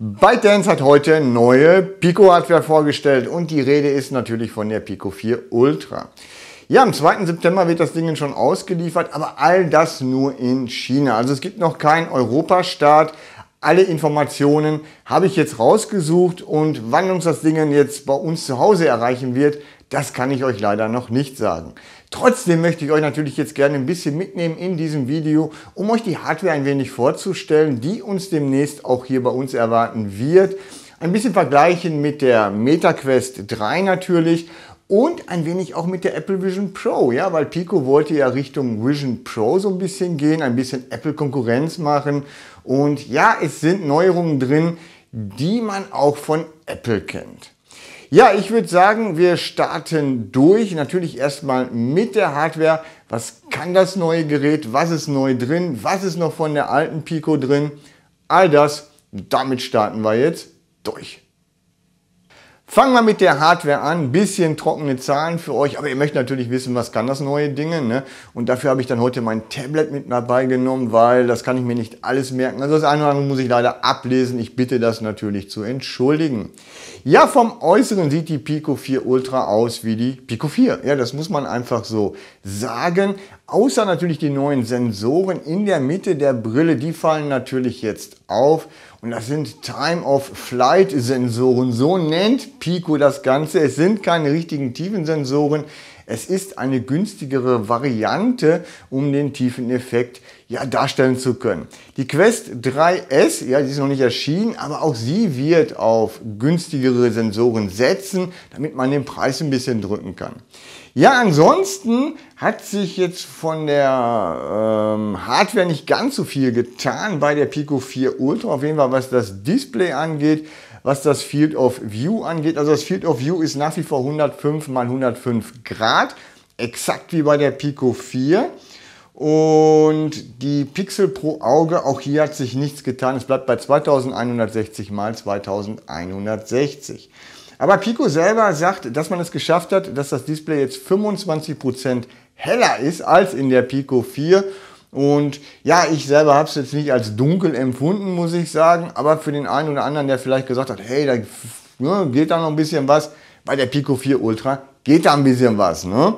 ByteDance hat heute neue Pico-Hardware vorgestellt und die Rede ist natürlich von der Pico 4 Ultra. Ja, am 2. September wird das Ding schon ausgeliefert, aber all das nur in China. Also es gibt noch keinen Europastart. Alle Informationen habe ich jetzt rausgesucht und wann uns das Ding jetzt bei uns zu Hause erreichen wird, das kann ich euch leider noch nicht sagen. Trotzdem möchte ich euch natürlich jetzt gerne ein bisschen mitnehmen in diesem Video, um euch die Hardware ein wenig vorzustellen, die uns demnächst auch hier bei uns erwarten wird. Ein bisschen vergleichen mit der MetaQuest 3 natürlich und ein wenig auch mit der Apple Vision Pro, ja, weil Pico wollte ja Richtung Vision Pro so ein bisschen gehen, ein bisschen Apple Konkurrenz machen und ja, es sind Neuerungen drin, die man auch von Apple kennt. Ja, ich würde sagen, wir starten durch. Natürlich erstmal mit der Hardware. Was kann das neue Gerät? Was ist neu drin? Was ist noch von der alten Pico drin? All das, damit starten wir jetzt durch. Fangen wir mit der Hardware an. Ein bisschen trockene Zahlen für euch, aber ihr möchtet natürlich wissen, was kann das neue Ding. Ne? Und dafür habe ich dann heute mein Tablet mit dabei genommen, weil das kann ich mir nicht alles merken. Also das eine oder andere muss ich leider ablesen. Ich bitte das natürlich zu entschuldigen. Ja, vom Äußeren sieht die Pico 4 Ultra aus wie die Pico 4. Ja, das muss man einfach so sagen. Außer natürlich die neuen Sensoren in der Mitte der Brille, die fallen natürlich jetzt auf. Und das sind Time-of-Flight-Sensoren. So nennt Pico das Ganze. Es sind keine richtigen Tiefensensoren. Es ist eine günstigere Variante, um den Tiefeneffekt ja, darstellen zu können. Die Quest 3S, ja, die ist noch nicht erschienen, aber auch sie wird auf günstigere Sensoren setzen, damit man den Preis ein bisschen drücken kann. Ja, ansonsten hat sich jetzt von der ähm, Hardware nicht ganz so viel getan bei der Pico 4 Ultra. Auf jeden Fall, was das Display angeht, was das Field of View angeht. Also das Field of View ist nach wie vor 105 x 105 Grad, exakt wie bei der Pico 4. Und die Pixel pro Auge, auch hier hat sich nichts getan. Es bleibt bei 2160 x 2160. Aber Pico selber sagt, dass man es geschafft hat, dass das Display jetzt 25% heller ist als in der Pico 4. Und ja, ich selber habe es jetzt nicht als dunkel empfunden, muss ich sagen. Aber für den einen oder anderen, der vielleicht gesagt hat, hey, da ne, geht da noch ein bisschen was, bei der Pico 4 Ultra geht da ein bisschen was. Ne?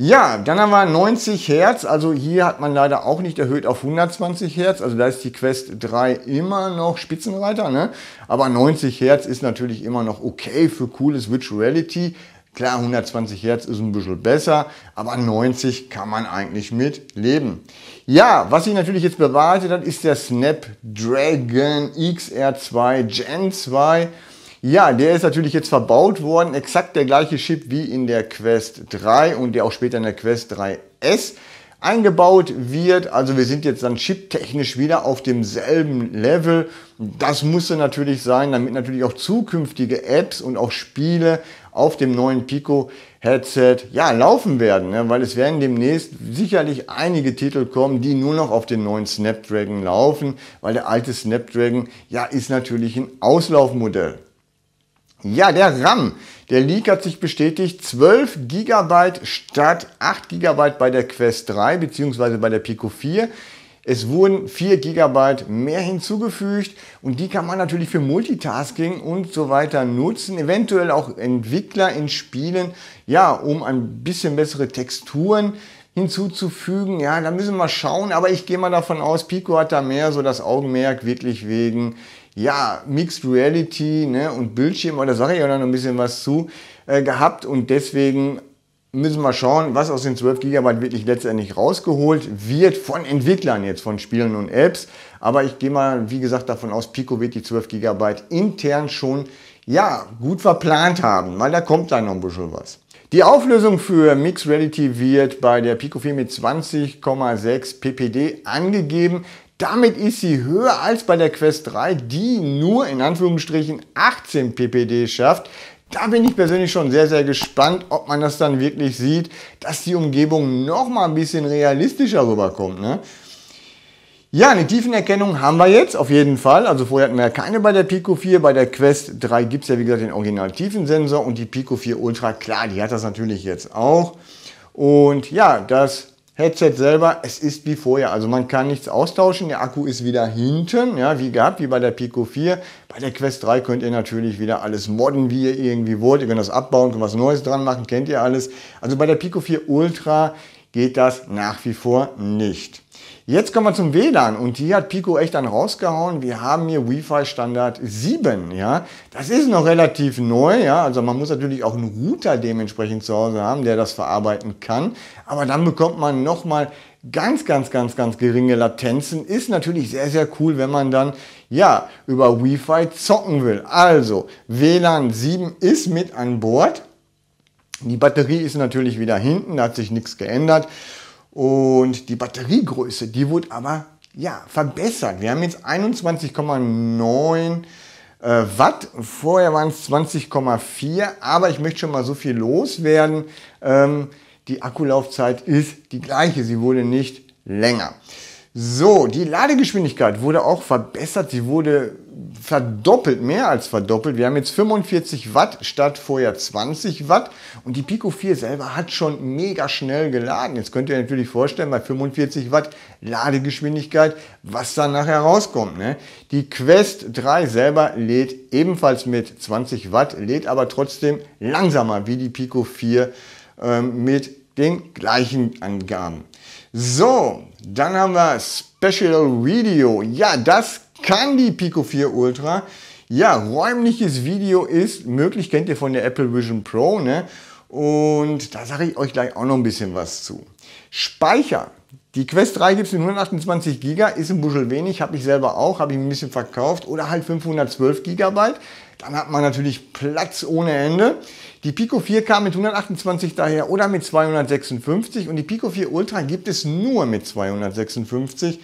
Ja, dann haben wir 90 Hertz, also hier hat man leider auch nicht erhöht auf 120 Hertz, also da ist die Quest 3 immer noch Spitzenreiter, ne? aber 90 Hertz ist natürlich immer noch okay für cooles Virtuality. Klar, 120 Hertz ist ein bisschen besser, aber 90 kann man eigentlich mit leben. Ja, was sich natürlich jetzt bewahrheitet hat, ist der Snapdragon XR2 Gen 2 ja, der ist natürlich jetzt verbaut worden, exakt der gleiche Chip wie in der Quest 3 und der auch später in der Quest 3S eingebaut wird. Also wir sind jetzt dann chiptechnisch wieder auf demselben Level. Das musste natürlich sein, damit natürlich auch zukünftige Apps und auch Spiele auf dem neuen Pico Headset ja, laufen werden, ne? weil es werden demnächst sicherlich einige Titel kommen, die nur noch auf den neuen Snapdragon laufen, weil der alte Snapdragon ja ist natürlich ein Auslaufmodell. Ja, der RAM, der Leak hat sich bestätigt, 12 GB statt 8 GB bei der Quest 3 bzw. bei der Pico 4. Es wurden 4 GB mehr hinzugefügt und die kann man natürlich für Multitasking und so weiter nutzen, eventuell auch Entwickler in Spielen, ja, um ein bisschen bessere Texturen hinzuzufügen. Ja, da müssen wir schauen, aber ich gehe mal davon aus, Pico hat da mehr so das Augenmerk wirklich wegen ja, Mixed Reality ne, und Bildschirm, da sage ich auch noch ein bisschen was zu, äh, gehabt und deswegen müssen wir schauen, was aus den 12 GB wirklich letztendlich rausgeholt wird von Entwicklern jetzt, von Spielen und Apps. Aber ich gehe mal, wie gesagt, davon aus, Pico wird die 12 GB intern schon ja, gut verplant haben, weil da kommt dann noch ein bisschen was. Die Auflösung für Mixed Reality wird bei der Pico 4 mit 20,6 ppd angegeben. Damit ist sie höher als bei der Quest 3, die nur in Anführungsstrichen 18 ppd schafft. Da bin ich persönlich schon sehr, sehr gespannt, ob man das dann wirklich sieht, dass die Umgebung noch mal ein bisschen realistischer rüberkommt. Ne? Ja, eine Tiefenerkennung haben wir jetzt auf jeden Fall. Also vorher hatten wir ja keine bei der Pico 4. Bei der Quest 3 gibt es ja wie gesagt den original Tiefensensor und die Pico 4 Ultra, klar, die hat das natürlich jetzt auch. Und ja, das Headset selber, es ist wie vorher. Also man kann nichts austauschen. Der Akku ist wieder hinten, ja, wie gehabt, wie bei der Pico 4. Bei der Quest 3 könnt ihr natürlich wieder alles modden, wie ihr irgendwie wollt. Ihr könnt das abbauen, könnt was Neues dran machen, kennt ihr alles. Also bei der Pico 4 Ultra geht das nach wie vor nicht. Jetzt kommen wir zum WLAN und hier hat Pico echt dann rausgehauen. Wir haben hier Wi-Fi Standard 7, ja. Das ist noch relativ neu, ja. Also man muss natürlich auch einen Router dementsprechend zu Hause haben, der das verarbeiten kann. Aber dann bekommt man nochmal ganz, ganz, ganz, ganz geringe Latenzen. Ist natürlich sehr, sehr cool, wenn man dann, ja, über Wi-Fi zocken will. Also, WLAN 7 ist mit an Bord. Die Batterie ist natürlich wieder hinten, da hat sich nichts geändert. Und die Batteriegröße, die wurde aber ja, verbessert. Wir haben jetzt 21,9 äh, Watt. Vorher waren es 20,4, aber ich möchte schon mal so viel loswerden. Ähm, die Akkulaufzeit ist die gleiche, sie wurde nicht länger. So, die Ladegeschwindigkeit wurde auch verbessert. Sie wurde verdoppelt, mehr als verdoppelt. Wir haben jetzt 45 Watt statt vorher 20 Watt und die Pico 4 selber hat schon mega schnell geladen. Jetzt könnt ihr natürlich vorstellen, bei 45 Watt Ladegeschwindigkeit, was dann nachher rauskommt. Ne? Die Quest 3 selber lädt ebenfalls mit 20 Watt, lädt aber trotzdem langsamer wie die Pico 4 ähm, mit den gleichen Angaben. So, dann haben wir Special Video. Ja, das kann die Pico 4 Ultra. Ja, räumliches Video ist möglich, kennt ihr von der Apple Vision Pro, ne? Und da sage ich euch gleich auch noch ein bisschen was zu. Speicher. Die Quest 3 gibt es in 128 GB, ist ein Buschel wenig, habe ich selber auch, habe ich ein bisschen verkauft. Oder halt 512 GB. Dann hat man natürlich Platz ohne Ende. Die Pico 4 kam mit 128 daher oder mit 256 und die Pico 4 Ultra gibt es nur mit 256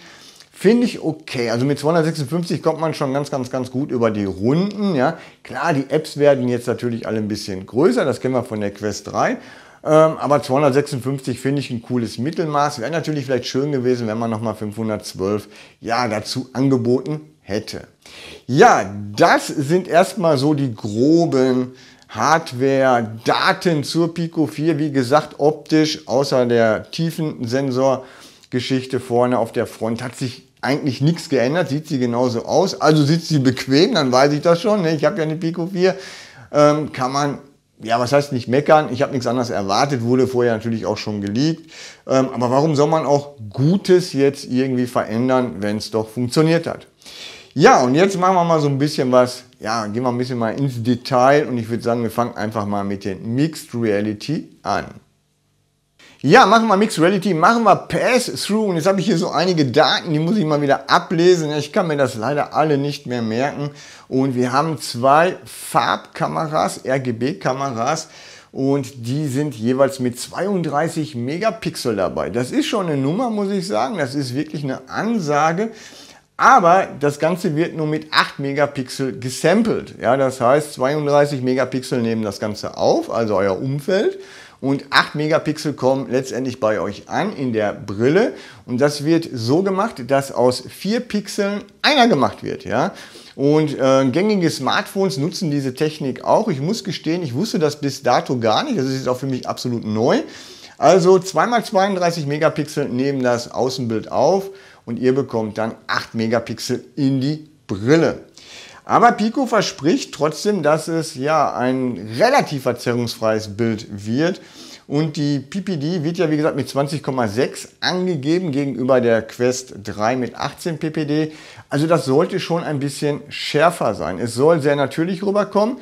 Finde ich okay. Also mit 256 kommt man schon ganz, ganz, ganz gut über die Runden. Ja. Klar, die Apps werden jetzt natürlich alle ein bisschen größer. Das kennen wir von der Quest 3. Ähm, aber 256 finde ich ein cooles Mittelmaß. Wäre natürlich vielleicht schön gewesen, wenn man nochmal 512 ja, dazu angeboten hätte. Ja, das sind erstmal so die groben Hardware, Daten zur Pico 4. Wie gesagt, optisch, außer der Tiefensensor. Sensor Geschichte vorne auf der Front hat sich eigentlich nichts geändert, sieht sie genauso aus. Also sitzt sie bequem, dann weiß ich das schon. Ne? Ich habe ja eine Pico 4. Ähm, kann man, ja, was heißt nicht meckern? Ich habe nichts anderes erwartet, wurde vorher natürlich auch schon geleakt. Ähm, aber warum soll man auch Gutes jetzt irgendwie verändern, wenn es doch funktioniert hat? Ja, und jetzt machen wir mal so ein bisschen was, ja, gehen wir ein bisschen mal ins Detail und ich würde sagen, wir fangen einfach mal mit den Mixed Reality an. Ja, machen wir Mixed Reality, machen wir Pass-Through. Und jetzt habe ich hier so einige Daten, die muss ich mal wieder ablesen. Ich kann mir das leider alle nicht mehr merken. Und wir haben zwei Farbkameras, RGB-Kameras. Und die sind jeweils mit 32 Megapixel dabei. Das ist schon eine Nummer, muss ich sagen. Das ist wirklich eine Ansage. Aber das Ganze wird nur mit 8 Megapixel gesampelt. Ja, das heißt, 32 Megapixel nehmen das Ganze auf, also euer Umfeld und 8 Megapixel kommen letztendlich bei euch an in der Brille und das wird so gemacht, dass aus 4 Pixeln einer gemacht wird. Ja? Und äh, gängige Smartphones nutzen diese Technik auch. Ich muss gestehen, ich wusste das bis dato gar nicht. Das ist jetzt auch für mich absolut neu. Also 2x32 Megapixel nehmen das Außenbild auf und ihr bekommt dann 8 Megapixel in die Brille. Aber Pico verspricht trotzdem, dass es ja ein relativ verzerrungsfreies Bild wird. Und die PPD wird ja wie gesagt mit 20,6 angegeben gegenüber der Quest 3 mit 18 PPD. Also das sollte schon ein bisschen schärfer sein. Es soll sehr natürlich rüberkommen.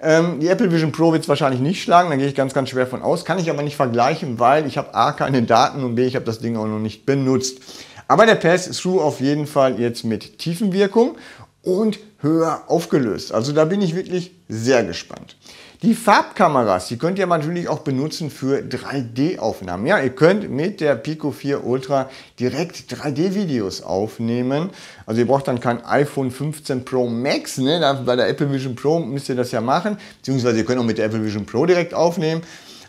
Ähm, die Apple Vision Pro wird es wahrscheinlich nicht schlagen, da gehe ich ganz, ganz schwer von aus. Kann ich aber nicht vergleichen, weil ich habe A keine Daten und B, ich habe das Ding auch noch nicht benutzt. Aber der Pass-Through auf jeden Fall jetzt mit Tiefenwirkung und höher aufgelöst. Also da bin ich wirklich sehr gespannt. Die Farbkameras, die könnt ihr natürlich auch benutzen für 3D-Aufnahmen. Ja, ihr könnt mit der Pico 4 Ultra direkt 3D-Videos aufnehmen. Also ihr braucht dann kein iPhone 15 Pro Max, ne? bei der Apple Vision Pro müsst ihr das ja machen. Beziehungsweise ihr könnt auch mit der Apple Vision Pro direkt aufnehmen.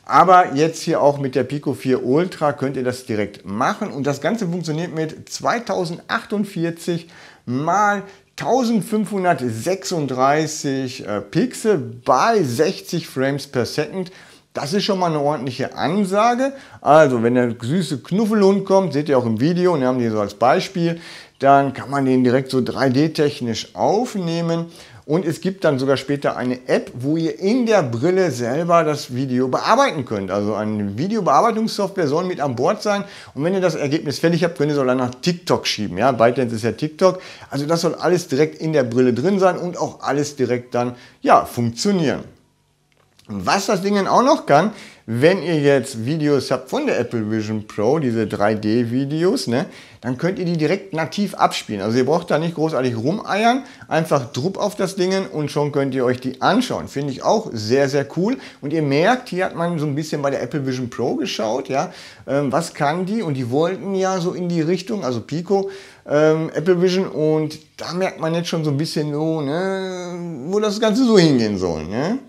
Aber jetzt hier auch mit der Pico 4 Ultra könnt ihr das direkt machen. Und das Ganze funktioniert mit 2048 mal 1536 äh, Pixel bei 60 Frames per Second. Das ist schon mal eine ordentliche Ansage. Also, wenn der süße Knuffelhund kommt, seht ihr auch im Video, und wir haben den so als Beispiel, dann kann man den direkt so 3D-technisch aufnehmen. Und es gibt dann sogar später eine App, wo ihr in der Brille selber das Video bearbeiten könnt. Also eine Videobearbeitungssoftware soll mit an Bord sein. Und wenn ihr das Ergebnis fertig habt, könnt ihr es auch dann nach TikTok schieben. Ja, ByteDance ist ja TikTok. Also das soll alles direkt in der Brille drin sein und auch alles direkt dann, ja, funktionieren. was das Ding dann auch noch kann, wenn ihr jetzt Videos habt von der Apple Vision Pro, diese 3D-Videos, ne, dann könnt ihr die direkt nativ abspielen. Also ihr braucht da nicht großartig rumeiern, einfach Druck auf das Ding und schon könnt ihr euch die anschauen. Finde ich auch sehr, sehr cool. Und ihr merkt, hier hat man so ein bisschen bei der Apple Vision Pro geschaut, ja, ähm, was kann die? Und die wollten ja so in die Richtung, also Pico, ähm, Apple Vision und da merkt man jetzt schon so ein bisschen so, oh, ne, wo das Ganze so hingehen soll, ne?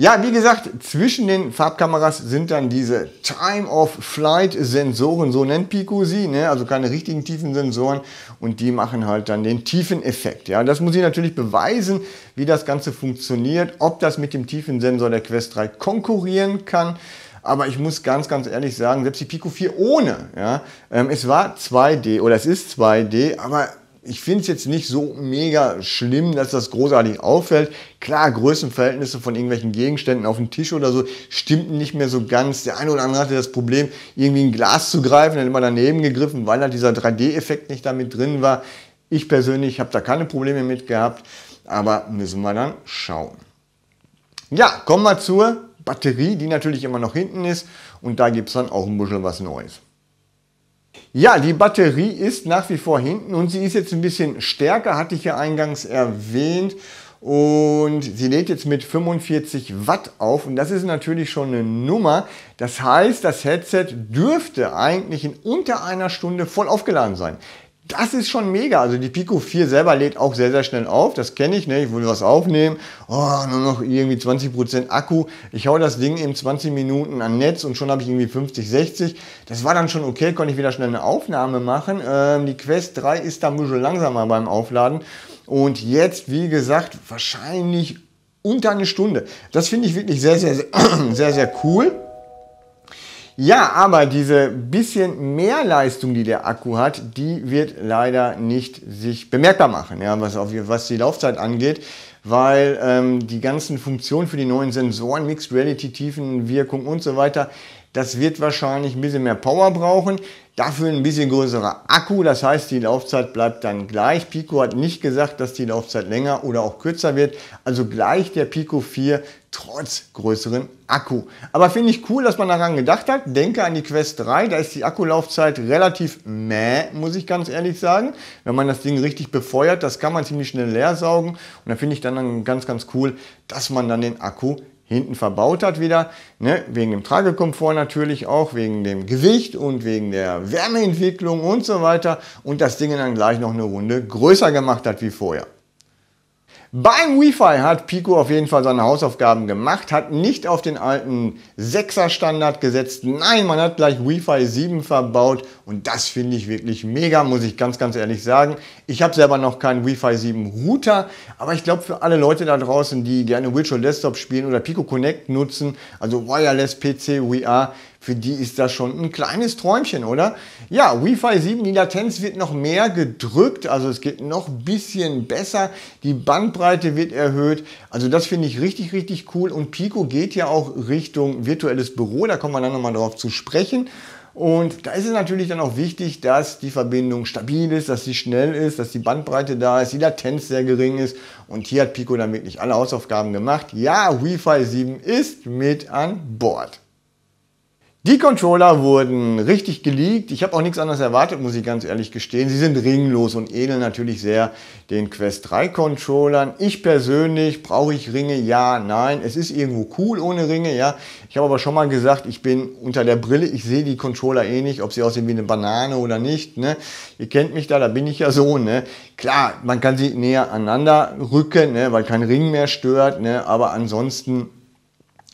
Ja, wie gesagt, zwischen den Farbkameras sind dann diese Time-of-Flight-Sensoren, so nennt Pico sie, ne? also keine richtigen tiefen Sensoren und die machen halt dann den tiefen Effekt. Ja, das muss ich natürlich beweisen, wie das Ganze funktioniert, ob das mit dem tiefen Sensor der Quest 3 konkurrieren kann. Aber ich muss ganz, ganz ehrlich sagen, selbst die Pico 4 ohne, ja, ähm, es war 2D oder es ist 2D, aber ich finde es jetzt nicht so mega schlimm, dass das großartig auffällt. Klar, Größenverhältnisse von irgendwelchen Gegenständen auf dem Tisch oder so stimmten nicht mehr so ganz. Der eine oder andere hatte das Problem, irgendwie ein Glas zu greifen, dann immer daneben gegriffen, weil da dieser 3D-Effekt nicht damit drin war. Ich persönlich habe da keine Probleme mit gehabt, aber müssen wir dann schauen. Ja, kommen wir zur Batterie, die natürlich immer noch hinten ist und da gibt es dann auch ein bisschen was Neues. Ja, die Batterie ist nach wie vor hinten und sie ist jetzt ein bisschen stärker, hatte ich ja eingangs erwähnt. Und sie lädt jetzt mit 45 Watt auf und das ist natürlich schon eine Nummer. Das heißt, das Headset dürfte eigentlich in unter einer Stunde voll aufgeladen sein das ist schon mega. Also die Pico 4 selber lädt auch sehr, sehr schnell auf. Das kenne ich, ne? Ich will was aufnehmen. Oh, nur noch irgendwie 20% Akku. Ich hau das Ding eben 20 Minuten an Netz und schon habe ich irgendwie 50, 60. Das war dann schon okay, konnte ich wieder schnell eine Aufnahme machen. Ähm, die Quest 3 ist da ein bisschen langsamer beim Aufladen. Und jetzt, wie gesagt, wahrscheinlich unter eine Stunde. Das finde ich wirklich sehr, sehr, sehr, sehr, sehr cool. Ja, aber diese bisschen mehr Leistung, die der Akku hat, die wird leider nicht sich bemerkbar machen, ja, was, auf, was die Laufzeit angeht, weil ähm, die ganzen Funktionen für die neuen Sensoren, Mixed Reality, Tiefenwirkung und so weiter, das wird wahrscheinlich ein bisschen mehr Power brauchen, dafür ein bisschen größerer Akku, das heißt die Laufzeit bleibt dann gleich. Pico hat nicht gesagt, dass die Laufzeit länger oder auch kürzer wird, also gleich der Pico 4 trotz größeren Akku. Aber finde ich cool, dass man daran gedacht hat. Denke an die Quest 3, da ist die Akkulaufzeit relativ mäh, muss ich ganz ehrlich sagen. Wenn man das Ding richtig befeuert, das kann man ziemlich schnell leer saugen. Und da finde ich dann ganz, ganz cool, dass man dann den Akku hinten verbaut hat wieder, ne? wegen dem Tragekomfort natürlich auch, wegen dem Gewicht und wegen der Wärmeentwicklung und so weiter und das Ding dann gleich noch eine Runde größer gemacht hat wie vorher. Beim Wi-Fi hat Pico auf jeden Fall seine Hausaufgaben gemacht, hat nicht auf den alten 6er Standard gesetzt. Nein, man hat gleich Wi-Fi 7 verbaut und das finde ich wirklich mega, muss ich ganz, ganz ehrlich sagen. Ich habe selber noch keinen Wi-Fi 7 Router, aber ich glaube für alle Leute da draußen, die gerne Virtual Desktop spielen oder Pico Connect nutzen, also Wireless PC, VR, für die ist das schon ein kleines Träumchen, oder? Ja, Wi-Fi 7, die Latenz wird noch mehr gedrückt, also es geht noch ein bisschen besser. Die Bandbreite wird erhöht. Also das finde ich richtig, richtig cool. Und Pico geht ja auch Richtung virtuelles Büro, da kommen wir dann nochmal drauf zu sprechen. Und da ist es natürlich dann auch wichtig, dass die Verbindung stabil ist, dass sie schnell ist, dass die Bandbreite da ist, die Latenz sehr gering ist. Und hier hat Pico dann wirklich alle Hausaufgaben gemacht. Ja, Wi-Fi 7 ist mit an Bord. Die Controller wurden richtig geleakt. Ich habe auch nichts anderes erwartet, muss ich ganz ehrlich gestehen. Sie sind ringlos und ähneln natürlich sehr den Quest 3 Controllern. Ich persönlich brauche ich Ringe? Ja, nein. Es ist irgendwo cool ohne Ringe, ja. Ich habe aber schon mal gesagt, ich bin unter der Brille. Ich sehe die Controller eh nicht, ob sie aussehen wie eine Banane oder nicht. Ne? Ihr kennt mich da, da bin ich ja so. Ne? Klar, man kann sie näher aneinander rücken, ne? weil kein Ring mehr stört. Ne? Aber ansonsten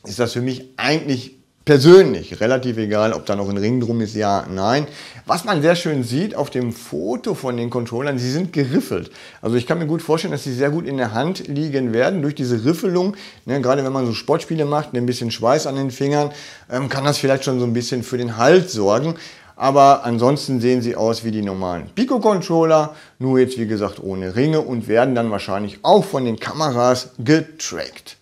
ist das für mich eigentlich persönlich relativ egal, ob da noch ein Ring drum ist, ja, nein. Was man sehr schön sieht auf dem Foto von den Controllern, sie sind geriffelt. Also ich kann mir gut vorstellen, dass sie sehr gut in der Hand liegen werden durch diese Riffelung. Ne, gerade wenn man so Sportspiele macht, ein bisschen Schweiß an den Fingern, ähm, kann das vielleicht schon so ein bisschen für den Halt sorgen. Aber ansonsten sehen sie aus wie die normalen Pico-Controller, nur jetzt wie gesagt ohne Ringe und werden dann wahrscheinlich auch von den Kameras getrackt.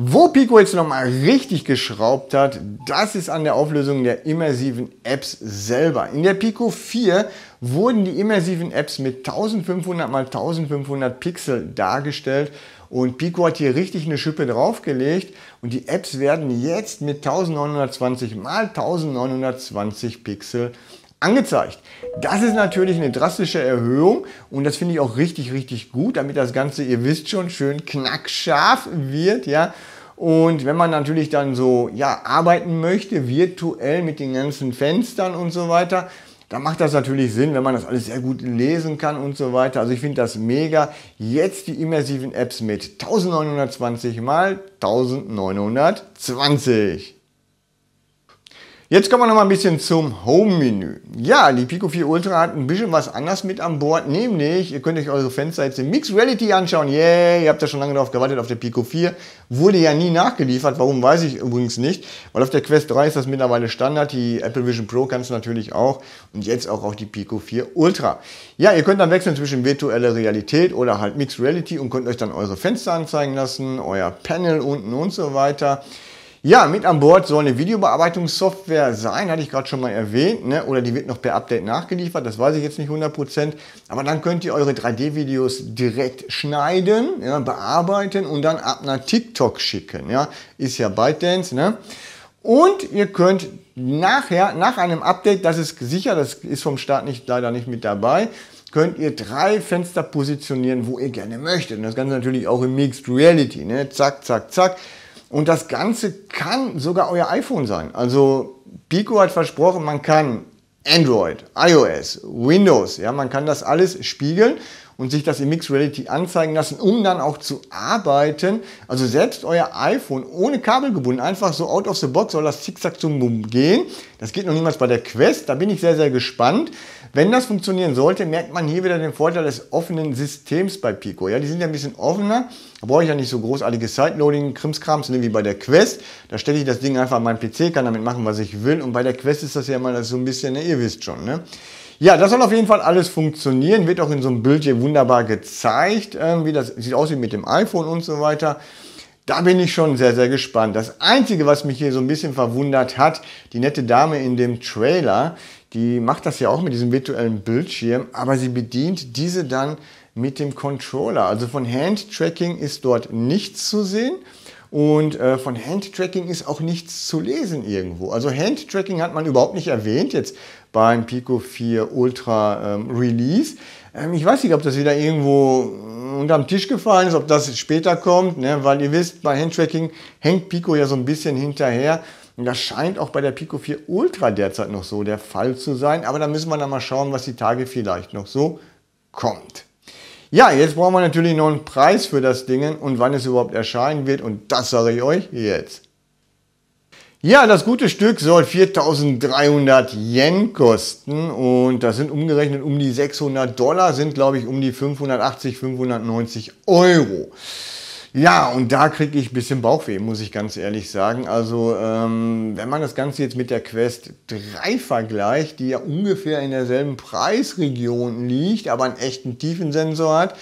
Wo Pico jetzt nochmal richtig geschraubt hat, das ist an der Auflösung der immersiven Apps selber. In der Pico 4 wurden die immersiven Apps mit 1500 x 1500 Pixel dargestellt und Pico hat hier richtig eine Schippe draufgelegt und die Apps werden jetzt mit 1920 x 1920 Pixel dargestellt angezeigt. Das ist natürlich eine drastische Erhöhung und das finde ich auch richtig, richtig gut, damit das Ganze, ihr wisst schon, schön knackscharf wird, ja. Und wenn man natürlich dann so, ja, arbeiten möchte, virtuell mit den ganzen Fenstern und so weiter, dann macht das natürlich Sinn, wenn man das alles sehr gut lesen kann und so weiter. Also ich finde das mega. Jetzt die immersiven Apps mit 1920 mal 1920. Jetzt kommen wir noch mal ein bisschen zum Home-Menü. Ja, die Pico 4 Ultra hat ein bisschen was anders mit an Bord, nämlich ihr könnt euch eure Fenster jetzt im Mixed Reality anschauen. Yay, yeah, ihr habt ja schon lange darauf gewartet, auf der Pico 4. Wurde ja nie nachgeliefert, warum weiß ich übrigens nicht, weil auf der Quest 3 ist das mittlerweile Standard, die Apple Vision Pro kannst du natürlich auch und jetzt auch auf die Pico 4 Ultra. Ja, ihr könnt dann wechseln zwischen virtueller Realität oder halt Mixed Reality und könnt euch dann eure Fenster anzeigen lassen, euer Panel unten und so weiter. Ja, mit an Bord soll eine Videobearbeitungssoftware sein, hatte ich gerade schon mal erwähnt, ne? oder die wird noch per Update nachgeliefert, das weiß ich jetzt nicht 100%, aber dann könnt ihr eure 3D-Videos direkt schneiden, ja, bearbeiten und dann ab nach TikTok schicken, ja, ist ja ByteDance, ne? Und ihr könnt nachher, nach einem Update, das ist sicher, das ist vom Start nicht, leider nicht mit dabei, könnt ihr drei Fenster positionieren, wo ihr gerne möchtet. Und das Ganze natürlich auch im Mixed Reality. Ne? Zack, zack, zack. Und das Ganze kann sogar euer iPhone sein. Also Pico hat versprochen, man kann Android, iOS, Windows, ja, man kann das alles spiegeln und sich das in Mixed Reality anzeigen lassen, um dann auch zu arbeiten. Also selbst euer iPhone ohne Kabel gebunden, einfach so out of the box soll das zickzack zum Boom gehen. Das geht noch niemals bei der Quest, da bin ich sehr, sehr gespannt. Wenn das funktionieren sollte, merkt man hier wieder den Vorteil des offenen Systems bei Pico. Ja, die sind ja ein bisschen offener. Da brauche ich ja nicht so großartiges Sideloading, Krimskrams, wie bei der Quest. Da stelle ich das Ding einfach an meinen PC, kann damit machen, was ich will. Und bei der Quest ist das ja mal so ein bisschen, ne, ihr wisst schon, ne? Ja, das soll auf jeden Fall alles funktionieren. Wird auch in so einem Bild hier wunderbar gezeigt, äh, wie das sieht aus wie mit dem iPhone und so weiter. Da bin ich schon sehr, sehr gespannt. Das Einzige, was mich hier so ein bisschen verwundert hat, die nette Dame in dem Trailer, die macht das ja auch mit diesem virtuellen Bildschirm, aber sie bedient diese dann mit dem Controller. Also von Handtracking ist dort nichts zu sehen. Und äh, von Handtracking ist auch nichts zu lesen irgendwo. Also Handtracking hat man überhaupt nicht erwähnt jetzt beim Pico 4 Ultra ähm, Release. Ähm, ich weiß nicht, ob das wieder irgendwo äh, unterm Tisch gefallen ist, ob das später kommt, ne? weil ihr wisst, bei Handtracking hängt Pico ja so ein bisschen hinterher. Und das scheint auch bei der Pico 4 Ultra derzeit noch so der Fall zu sein. Aber da müssen wir dann mal schauen, was die Tage vielleicht noch so kommt. Ja, jetzt brauchen wir natürlich noch einen Preis für das Ding und wann es überhaupt erscheinen wird. Und das sage ich euch jetzt. Ja, das gute Stück soll 4300 Yen kosten und das sind umgerechnet um die 600 Dollar, sind glaube ich um die 580, 590 Euro. Ja, und da kriege ich ein bisschen Bauchweh, muss ich ganz ehrlich sagen. Also ähm, wenn man das Ganze jetzt mit der Quest 3 vergleicht, die ja ungefähr in derselben Preisregion liegt, aber einen echten Tiefensensor hat,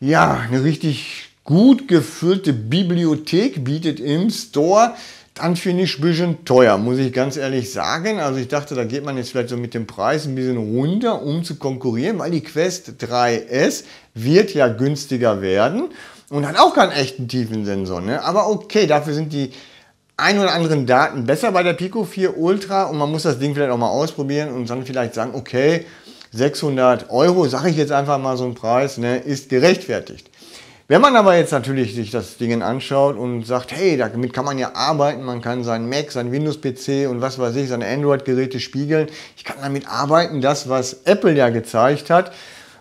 ja, eine richtig gut gefüllte Bibliothek bietet im Store. Dann finde ich ein bisschen teuer, muss ich ganz ehrlich sagen. Also ich dachte, da geht man jetzt vielleicht so mit dem Preis ein bisschen runter, um zu konkurrieren, weil die Quest 3S wird ja günstiger werden und hat auch keinen echten Tiefensensor. Ne? Aber okay, dafür sind die ein oder anderen Daten besser bei der Pico 4 Ultra und man muss das Ding vielleicht auch mal ausprobieren und dann vielleicht sagen, okay, 600 Euro, sage ich jetzt einfach mal so einen Preis, ne, ist gerechtfertigt. Wenn man aber jetzt natürlich sich das Ding anschaut und sagt, hey, damit kann man ja arbeiten, man kann seinen Mac, sein Windows-PC und was weiß ich, seine Android-Geräte spiegeln, ich kann damit arbeiten, das, was Apple ja gezeigt hat,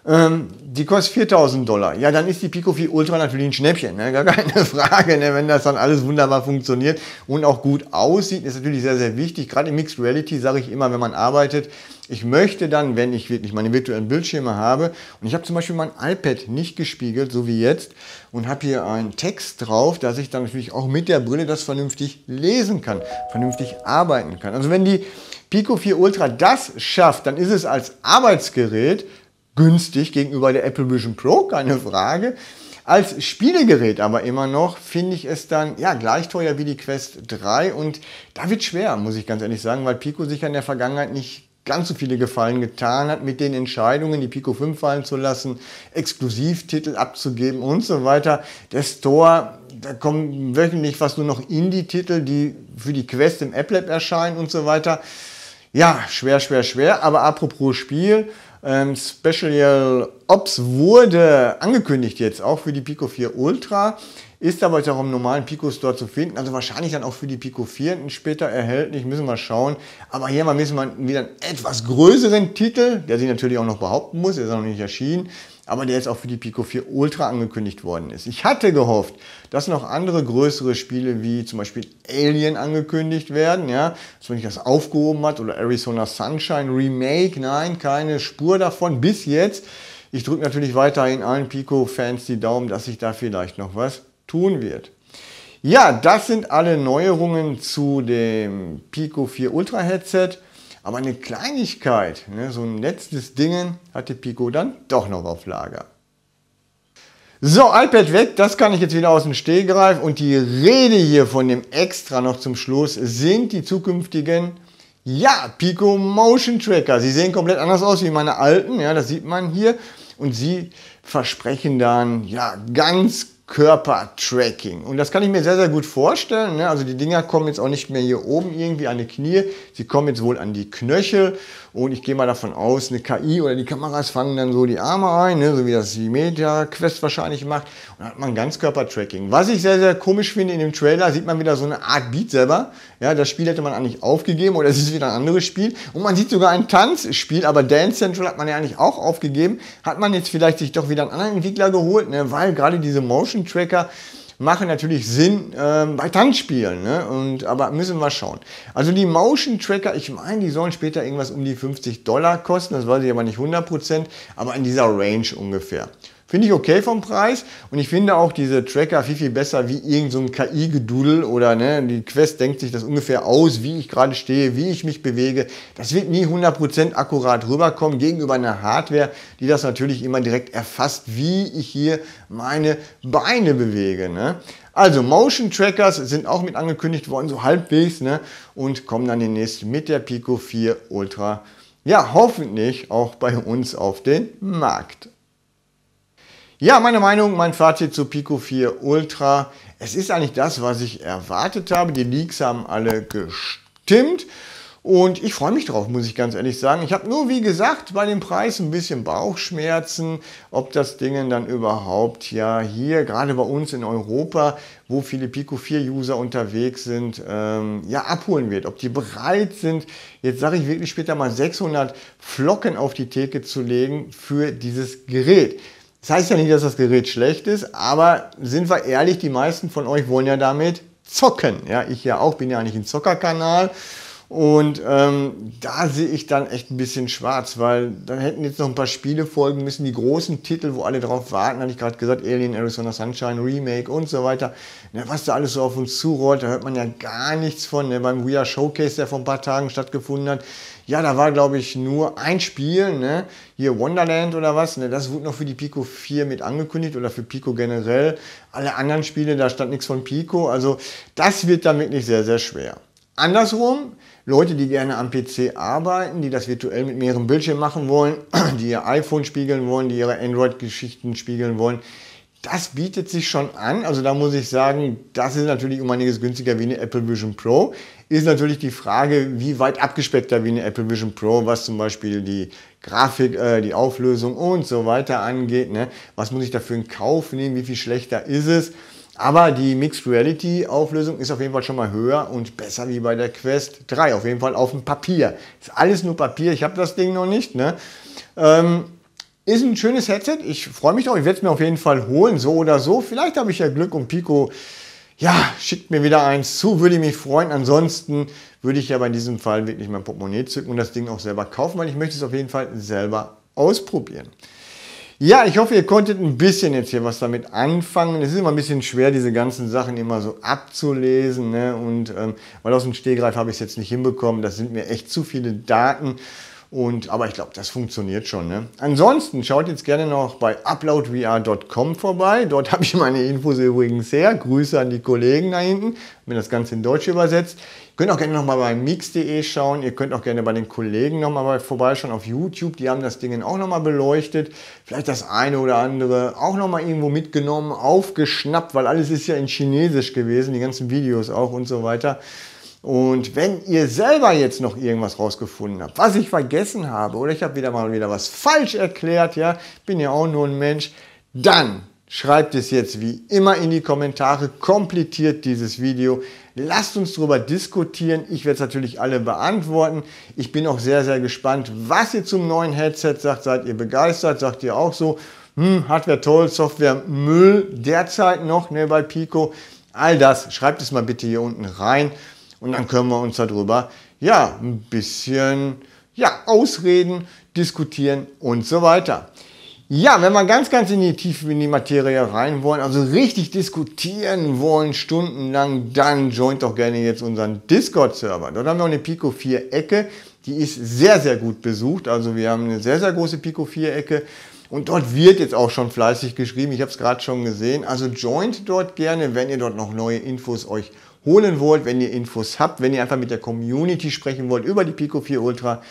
ähm, die kostet 4000 Dollar. Ja, dann ist die Pico 4 Ultra natürlich ein Schnäppchen, ne? gar keine Frage. Ne? Wenn das dann alles wunderbar funktioniert und auch gut aussieht, ist natürlich sehr, sehr wichtig. Gerade im Mixed Reality sage ich immer, wenn man arbeitet, ich möchte dann, wenn ich wirklich meine virtuellen Bildschirme habe, und ich habe zum Beispiel mein iPad nicht gespiegelt, so wie jetzt, und habe hier einen Text drauf, dass ich dann natürlich auch mit der Brille das vernünftig lesen kann, vernünftig arbeiten kann. Also wenn die Pico 4 Ultra das schafft, dann ist es als Arbeitsgerät günstig gegenüber der Apple Vision Pro, keine Frage. Als Spielegerät aber immer noch finde ich es dann ja gleich teuer wie die Quest 3 und da wird schwer, muss ich ganz ehrlich sagen, weil Pico sich in der Vergangenheit nicht ganz so viele Gefallen getan hat mit den Entscheidungen, die Pico 5 fallen zu lassen, Exklusivtitel abzugeben und so weiter. Der Store, da kommen wöchentlich fast nur noch Indie-Titel, die für die Quest im App Lab erscheinen und so weiter. Ja, schwer, schwer, schwer. Aber apropos Spiel, ähm, Special Ops wurde angekündigt jetzt auch für die Pico 4 Ultra, ist aber jetzt auch im normalen Pico Store zu finden, also wahrscheinlich dann auch für die Pico 4 später erhältlich, müssen wir schauen. Aber hier mal müssen wir wieder einen etwas größeren Titel, der sich natürlich auch noch behaupten muss, der ist noch nicht erschienen, aber der jetzt auch für die Pico 4 Ultra angekündigt worden ist. Ich hatte gehofft, dass noch andere größere Spiele wie zum Beispiel Alien angekündigt werden, ja, dass man nicht das aufgehoben hat oder Arizona Sunshine Remake, nein, keine Spur davon bis jetzt. Ich drücke natürlich weiterhin allen Pico-Fans die Daumen, dass sich da vielleicht noch was tun wird. Ja, das sind alle Neuerungen zu dem Pico 4 Ultra Headset. Aber eine Kleinigkeit, ne, so ein letztes Ding, hatte Pico dann doch noch auf Lager. So, iPad weg, das kann ich jetzt wieder aus dem Stehgreif. Und die Rede hier von dem Extra noch zum Schluss sind die zukünftigen, ja, Pico Motion Tracker. Sie sehen komplett anders aus wie meine alten, ja, das sieht man hier. Und sie versprechen dann, ja, ganz Körpertracking. Und das kann ich mir sehr, sehr gut vorstellen. Ne? Also die Dinger kommen jetzt auch nicht mehr hier oben irgendwie an die Knie. Sie kommen jetzt wohl an die Knöchel. Und ich gehe mal davon aus, eine KI oder die Kameras fangen dann so die Arme ein, ne? so wie das die Media Quest wahrscheinlich macht. Und dann hat man ganz Körpertracking. Was ich sehr, sehr komisch finde in dem Trailer, sieht man wieder so eine Art Beat selber. Ja, das Spiel hätte man eigentlich aufgegeben oder es ist wieder ein anderes Spiel. Und man sieht sogar ein Tanzspiel, aber Dance Central hat man ja eigentlich auch aufgegeben. Hat man jetzt vielleicht sich doch wieder einen anderen Entwickler geholt, ne? weil gerade diese Motion Motion Tracker machen natürlich Sinn ähm, bei Tanzspielen, ne? und, aber müssen wir schauen. Also die Motion Tracker, ich meine, die sollen später irgendwas um die 50 Dollar kosten, das weiß ich aber nicht 100%, aber in dieser Range ungefähr. Finde ich okay vom Preis und ich finde auch diese Tracker viel, viel besser wie irgendein so KI-Gedudel oder ne, die Quest denkt sich das ungefähr aus, wie ich gerade stehe, wie ich mich bewege. Das wird nie 100% akkurat rüberkommen gegenüber einer Hardware, die das natürlich immer direkt erfasst, wie ich hier meine Beine bewege. Ne? Also Motion Trackers sind auch mit angekündigt worden, so halbwegs, ne? und kommen dann demnächst mit der Pico 4 Ultra, ja hoffentlich auch bei uns auf den Markt. Ja, meine Meinung, mein Fazit zu Pico 4 Ultra. Es ist eigentlich das, was ich erwartet habe. Die Leaks haben alle gestimmt. Und ich freue mich drauf, muss ich ganz ehrlich sagen. Ich habe nur, wie gesagt, bei dem Preis ein bisschen Bauchschmerzen, ob das Ding dann überhaupt ja hier, gerade bei uns in Europa, wo viele Pico 4-User unterwegs sind, ähm, ja abholen wird. Ob die bereit sind, jetzt sage ich wirklich später mal 600 Flocken auf die Theke zu legen für dieses Gerät. Das heißt ja nicht, dass das Gerät schlecht ist, aber sind wir ehrlich, die meisten von euch wollen ja damit zocken. Ja, ich ja auch, bin ja eigentlich ein Zockerkanal. Und ähm, da sehe ich dann echt ein bisschen schwarz, weil dann hätten jetzt noch ein paar Spiele folgen müssen, die großen Titel, wo alle drauf warten, hatte ich gerade gesagt, Alien, Arizona Sunshine, Remake und so weiter. Na, was da alles so auf uns zurollt, da hört man ja gar nichts von. Ne? Beim We Are Showcase, der vor ein paar Tagen stattgefunden hat, ja, da war, glaube ich, nur ein Spiel, ne? hier Wonderland oder was. Ne? Das wurde noch für die Pico 4 mit angekündigt oder für Pico generell. Alle anderen Spiele, da stand nichts von Pico. Also das wird dann wirklich sehr, sehr schwer. Andersrum, Leute, die gerne am PC arbeiten, die das virtuell mit mehreren Bildschirmen machen wollen, die ihr iPhone spiegeln wollen, die ihre Android-Geschichten spiegeln wollen, das bietet sich schon an. Also da muss ich sagen, das ist natürlich um einiges günstiger wie eine Apple Vision Pro ist natürlich die Frage, wie weit abgespeckter wie eine Apple Vision Pro, was zum Beispiel die Grafik, äh, die Auflösung und so weiter angeht. Ne? Was muss ich dafür in Kauf nehmen? Wie viel schlechter ist es? Aber die Mixed Reality Auflösung ist auf jeden Fall schon mal höher und besser wie bei der Quest 3. Auf jeden Fall auf dem Papier. Ist alles nur Papier. Ich habe das Ding noch nicht. Ne? Ähm, ist ein schönes Headset. Ich freue mich drauf. Ich werde es mir auf jeden Fall holen, so oder so. Vielleicht habe ich ja Glück und Pico ja, schickt mir wieder eins zu, würde ich mich freuen. Ansonsten würde ich aber in diesem Fall wirklich mein Portemonnaie zücken und das Ding auch selber kaufen, weil ich möchte es auf jeden Fall selber ausprobieren. Ja, ich hoffe, ihr konntet ein bisschen jetzt hier was damit anfangen. Es ist immer ein bisschen schwer, diese ganzen Sachen immer so abzulesen. Ne? Und ähm, weil aus dem Stehgreif habe ich es jetzt nicht hinbekommen. Das sind mir echt zu viele Daten. Und, aber ich glaube, das funktioniert schon. Ne? Ansonsten schaut jetzt gerne noch bei uploadvr.com vorbei. Dort habe ich meine Infos übrigens her. Grüße an die Kollegen da hinten, wenn das Ganze in Deutsch übersetzt. Ihr könnt auch gerne nochmal bei mix.de schauen. Ihr könnt auch gerne bei den Kollegen nochmal vorbeischauen auf YouTube. Die haben das Ding auch nochmal beleuchtet. Vielleicht das eine oder andere auch nochmal irgendwo mitgenommen, aufgeschnappt, weil alles ist ja in Chinesisch gewesen, die ganzen Videos auch und so weiter. Und wenn ihr selber jetzt noch irgendwas rausgefunden habt, was ich vergessen habe oder ich habe wieder mal wieder was falsch erklärt, ja, bin ja auch nur ein Mensch, dann schreibt es jetzt wie immer in die Kommentare, komplettiert dieses Video, lasst uns darüber diskutieren, ich werde es natürlich alle beantworten. Ich bin auch sehr, sehr gespannt, was ihr zum neuen Headset sagt, seid ihr begeistert, sagt ihr auch so, hm, Hardware toll, Software Müll, derzeit noch ne, bei Pico, all das, schreibt es mal bitte hier unten rein. Und dann können wir uns darüber ja ein bisschen ja, ausreden, diskutieren und so weiter. Ja, wenn wir ganz, ganz in die Tiefe in die Materie rein wollen, also richtig diskutieren wollen, stundenlang, dann joint doch gerne jetzt unseren Discord-Server. Dort haben wir auch eine Pico 4-Ecke, die ist sehr, sehr gut besucht. Also wir haben eine sehr, sehr große Pico 4-Ecke. Und dort wird jetzt auch schon fleißig geschrieben. Ich habe es gerade schon gesehen. Also joint dort gerne, wenn ihr dort noch neue Infos euch holen wollt, wenn ihr Infos habt, wenn ihr einfach mit der Community sprechen wollt über die Pico 4 Ultra.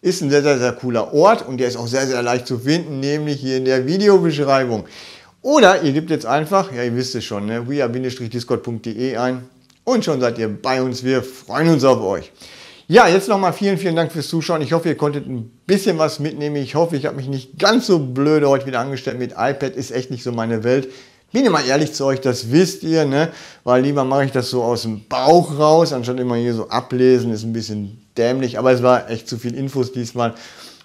Ist ein sehr, sehr, sehr cooler Ort und der ist auch sehr, sehr leicht zu finden, nämlich hier in der Videobeschreibung. Oder ihr gebt jetzt einfach, ja, ihr wisst es schon, ne, weare-discord.de ein und schon seid ihr bei uns. Wir freuen uns auf euch. Ja, jetzt nochmal vielen, vielen Dank fürs Zuschauen. Ich hoffe, ihr konntet ein bisschen was mitnehmen. Ich hoffe, ich habe mich nicht ganz so blöde heute wieder angestellt mit iPad. Ist echt nicht so meine Welt bin immer ehrlich zu euch, das wisst ihr, ne? Weil lieber mache ich das so aus dem Bauch raus, anstatt immer hier so ablesen, ist ein bisschen dämlich, aber es war echt zu viel Infos diesmal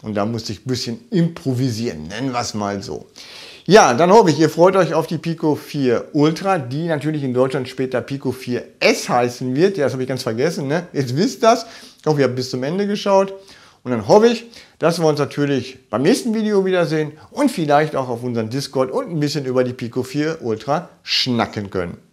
und da musste ich ein bisschen improvisieren, nennen wir es mal so. Ja, dann hoffe ich, ihr freut euch auf die Pico 4 Ultra, die natürlich in Deutschland später Pico 4S heißen wird. Ja, das habe ich ganz vergessen, ne? Jetzt wisst das. Ich hoffe, ihr habt bis zum Ende geschaut und dann hoffe ich, dass wir uns natürlich beim nächsten Video wiedersehen und vielleicht auch auf unseren Discord und ein bisschen über die Pico 4 Ultra schnacken können.